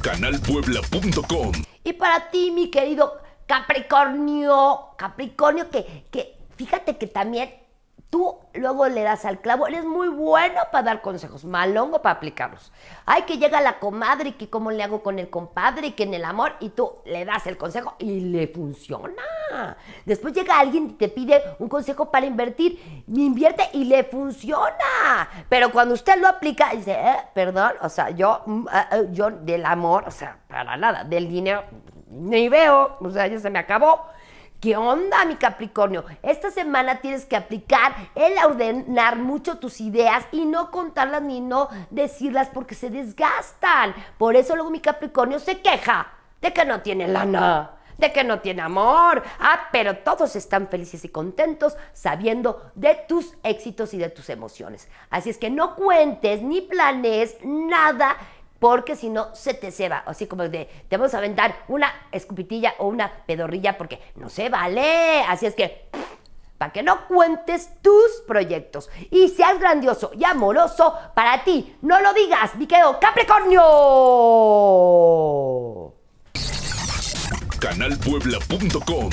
canalpuebla.com. Y para ti, mi querido Capricornio, Capricornio, que, que fíjate que también tú luego le das al clavo, es muy bueno para dar consejos, malongo para aplicarlos. Ay, que llega la comadre, que cómo le hago con el compadre, que en el amor, y tú le das el consejo y le funciona. Después llega alguien y te pide un consejo para invertir, invierte y le funciona. Pero cuando usted lo aplica, dice, eh, perdón, o sea, yo, mm, eh, eh, yo del amor, o sea, para nada, del dinero, ni veo, o sea, ya se me acabó. ¿Qué onda, mi Capricornio? Esta semana tienes que aplicar el ordenar mucho tus ideas y no contarlas ni no decirlas porque se desgastan. Por eso luego mi Capricornio se queja de que no tiene lana que no tiene amor. Ah, pero todos están felices y contentos sabiendo de tus éxitos y de tus emociones. Así es que no cuentes ni planes nada porque si no se te ceba, así como de te vamos a aventar una escupitilla o una pedorrilla porque no se vale. Así es que para que no cuentes tus proyectos y seas grandioso y amoroso para ti. No lo digas, mi querido Capricornio canalpuebla.com